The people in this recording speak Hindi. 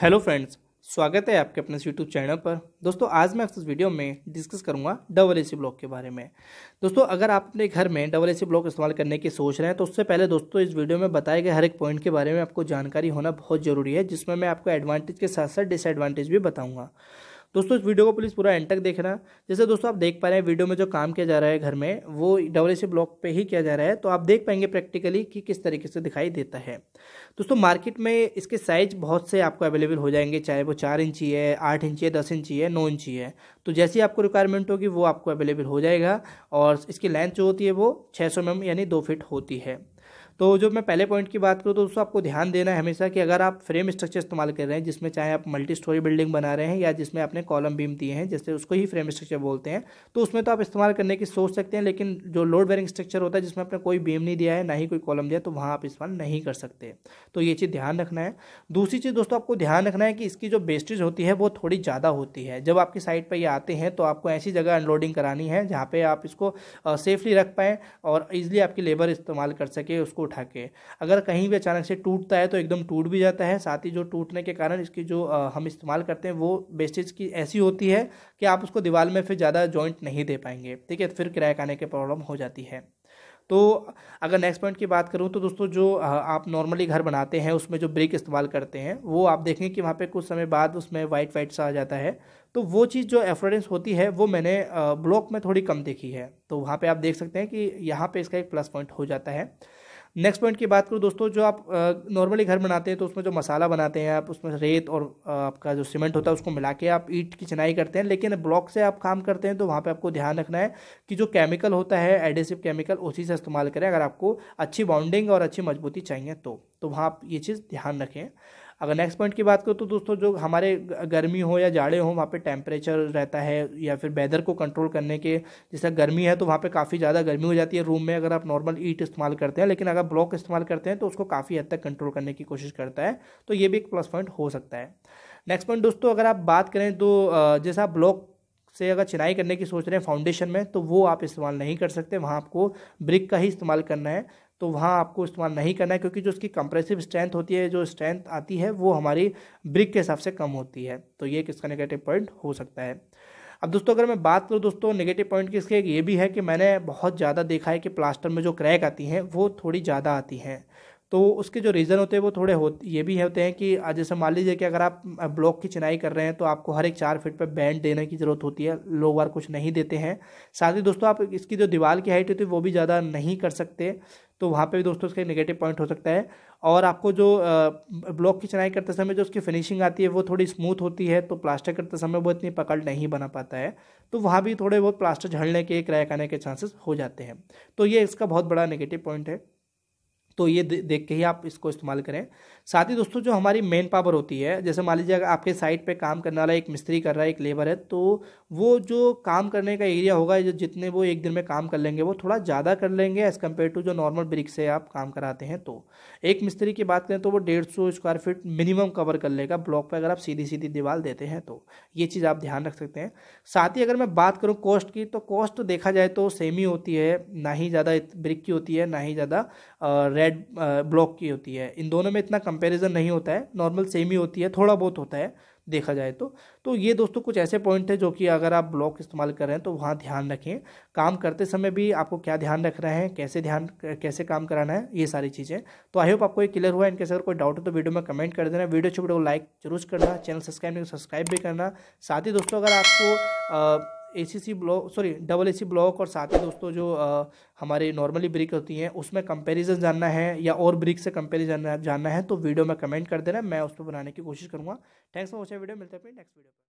हेलो फ्रेंड्स स्वागत है आपके अपने यूट्यूब चैनल पर दोस्तों आज मैं इस वीडियो में डिस्कस करूंगा डबल एसी ब्लॉक के बारे में दोस्तों अगर आप अपने घर में डबल एसी ब्लॉक इस्तेमाल करने की सोच रहे हैं तो उससे पहले दोस्तों इस वीडियो में बताए गए हर एक पॉइंट के बारे में आपको जानकारी होना बहुत ज़रूरी है जिसमें मैं आपको एडवांटेज के साथ साथ डिसएडवांटेज भी बताऊँगा दोस्तों इस वीडियो को प्लीज़ पूरा एंड तक देखना जैसे दोस्तों आप देख पा रहे हैं वीडियो में जो काम किया जा रहा है घर में वो डबल एसी ब्लॉक पे ही किया जा रहा है तो आप देख पाएंगे प्रैक्टिकली कि किस तरीके से दिखाई देता है दोस्तों मार्केट में इसके साइज बहुत से आपको अवेलेबल हो जाएंगे चाहे वो चार इंची है आठ इंची है दस इंची है नौ इंची है तो जैसी आपको रिक्वायरमेंट होगी वो आपको अवेलेबल हो जाएगा और इसकी लेंथ जो होती है वो छः सौ mm यानी दो फिट होती है तो जो मैं पहले पॉइंट की बात करूँ तो दोस्तों आपको ध्यान देना है हमेशा कि अगर आप फ्रेम स्ट्रक्चर इस्तेमाल कर रहे हैं जिसमें चाहे आप मल्टी स्टोरी बिल्डिंग बना रहे हैं या जिसमें आपने कॉलम बीम दिए हैं जैसे उसको ही फ्रेम स्ट्रक्चर बोलते हैं तो उसमें तो आप इस्तेमाल करने की सोच सकते हैं लेकिन जो लोड बेरिंग स्ट्रक्चर होता है जिसमें आपने कोई बीम नहीं दिया है ना ही कोई कॉलम दिया तो वहाँ आप इस्तेमाल नहीं कर सकते तो ये चीज़ ध्यान रखना है दूसरी चीज़ दोस्तों आपको ध्यान रखना है कि इसकी जो बेस्टेज होती है वो थोड़ी ज़्यादा होती है जब आपकी साइट पर ये आते हैं तो आपको ऐसी जगह अनलोडिंग करानी है जहाँ पर आप इसको सेफली रख पाएँ और ईजिली आपकी लेबर इस्तेमाल कर सके उसको उठा के अगर कहीं भी अचानक से टूटता है तो एकदम टूट भी जाता है साथ ही जो टूटने के कारण इसकी जो हम इस्तेमाल करते हैं वो बेस्टेज की ऐसी होती है कि आप उसको दीवार में फिर ज़्यादा जॉइंट नहीं दे पाएंगे ठीक है तो फिर क्रैक आने की प्रॉब्लम हो जाती है तो अगर नेक्स्ट पॉइंट की बात करूँ तो दोस्तों जो आप नॉर्मली घर बनाते हैं उसमें जो ब्रिक इस्तेमाल करते हैं वो आप देखें कि वहाँ पे कुछ समय बाद उसमें वाइट वाइट सा आ जाता है तो वो चीज़ जो एफोरेंस होती है वो मैंने ब्लॉक में थोड़ी कम देखी है तो वहाँ पे आप देख सकते हैं कि यहाँ पे इसका एक प्लस पॉइंट हो जाता है नेक्स्ट पॉइंट की बात करूँ दोस्तों जो आप नॉर्मली घर बनाते हैं तो उसमें जो मसाला बनाते हैं आप उसमें रेत और आपका जो सीमेंट होता है उसको मिला के आप ईट की चिनाई करते हैं लेकिन ब्लॉक से आप काम करते हैं तो वहाँ पर आपको ध्यान रखना है कि जो केमिकल होता है एडेसिव केमिकल उसी से इस्तेमाल करें अगर आपको अच्छी बाउंडिंग और अच्छी मजबूती चाहिए तो, तो वहाँ आप ये चीज़ ध्यान रखें अगर नेक्स्ट पॉइंट की बात करूँ तो दोस्तों जो हमारे गर्मी हो या जाड़े हो वहाँ पे टेम्परेचर रहता है या फिर वेदर को कंट्रोल करने के जैसे गर्मी है तो वहाँ पे काफ़ी ज़्यादा गर्मी हो जाती है रूम में अगर आप नॉर्मल ईट इस्तेमाल करते हैं लेकिन अगर ब्लॉक इस्तेमाल करते हैं तो उसको काफ़ी हद तक कंट्रोल करने की कोशिश करता है तो ये भी एक प्लस पॉइंट हो सकता है नेक्स्ट पॉइंट दोस्तों अगर आप बात करें तो जैसा आप ब्लॉक से अगर चिनाई करने की सोच रहे हैं फाउंडेशन में तो वो आप इस्तेमाल नहीं कर सकते वहाँ आपको ब्रिक का ही इस्तेमाल करना है तो वहाँ आपको इस्तेमाल नहीं करना है क्योंकि जो उसकी कंप्रेसिव स्ट्रेंथ होती है जो स्ट्रेंथ आती है वो हमारी ब्रिक के हिसाब से कम होती है तो ये एक इसका नेगेटिव पॉइंट हो सकता है अब दोस्तों अगर मैं बात करूँ दोस्तों नेगेटिव पॉइंट की इसके ये भी है कि मैंने बहुत ज़्यादा देखा है कि प्लास्टर में जो क्रैक आती हैं वो थोड़ी ज़्यादा आती हैं तो उसके जो रीज़न होते हैं वो थोड़े हो ये भी होते हैं कि जैसे मान लीजिए कि अगर आप ब्लॉक की चिनाई कर रहे हैं तो आपको हर एक चार फीट पर बैंड देने की ज़रूरत होती है लोग बार कुछ नहीं देते हैं साथ ही दोस्तों आप इसकी जो दीवार की हाइट होती है वो भी ज़्यादा नहीं कर सकते तो वहाँ पे भी दोस्तों उसका नेगेटिव पॉइंट हो सकता है और आपको जो ब्लॉक की चिनाई करते समय जो उसकी फिनिशिंग आती है वो थोड़ी स्मूथ होती है तो प्लास्टर करते समय वो इतनी पकड़ नहीं बना पाता है तो वहाँ भी थोड़े बहुत प्लास्टर झड़ने के क्रैक आने के चांसेस हो जाते हैं तो ये इसका बहुत बड़ा नेगेटिव पॉइंट है तो ये देख के ही आप इसको इस्तेमाल करें साथ ही दोस्तों जो हमारी मेन पावर होती है जैसे मान लीजिए अगर आपके साइट पे काम करने वाला एक मिस्त्री कर रहा है एक लेबर है तो वो जो काम करने का एरिया होगा जो जितने वो एक दिन में काम कर लेंगे वो थोड़ा ज़्यादा कर लेंगे एज़ कम्पेयर टू जो नॉर्मल ब्रिक से आप काम कराते हैं तो एक मिस्त्री की बात करें तो वो डेढ़ सौ स्क्वायर फीट मिनिमम कवर कर लेगा ब्लॉक पर अगर आप सीधी सीधी दीवार देते हैं तो ये चीज़ आप ध्यान रख सकते हैं साथ ही अगर मैं बात करूँ कॉस्ट की तो कॉस्ट देखा जाए तो सेम ही होती है ना ही ज़्यादा ब्रिक की होती है ना ही ज़्यादा रेड ब्लॉक की होती है इन दोनों में इतना कंपैरिजन नहीं होता है नॉर्मल सेम ही होती है थोड़ा बहुत होता है देखा जाए तो तो ये दोस्तों कुछ ऐसे पॉइंट है जो कि अगर आप ब्लॉक इस्तेमाल कर रहे हैं तो वहाँ ध्यान रखें काम करते समय भी आपको क्या ध्यान रखना है कैसे ध्यान कैसे काम कराना है ये सारी चीज़ें तो आई होप आपको ये क्लियर हुआ इनके अगर कोई डाउट हो तो वीडियो में कमेंट कर देना वीडियो छोटे को लाइक जरूर करना चैनल सब्सक्राइब नहीं सब्सक्राइब तो भी करना साथ ही दोस्तों अगर आपको आ, ACC block sorry double AC block और साथ ही दोस्तों जो आ, हमारे नॉर्मली ब्रिक होती हैं उसमें कंपैरिजन जानना है या और ब्रिक से कंपेरिजन जानना है तो वीडियो में कमेंट कर देना मैं उस पर बनाने की कोशिश करूँगा थैंक्स फॉर वॉचिंग वीडियो मिलते हैं अपनी नेक्स्ट वीडियो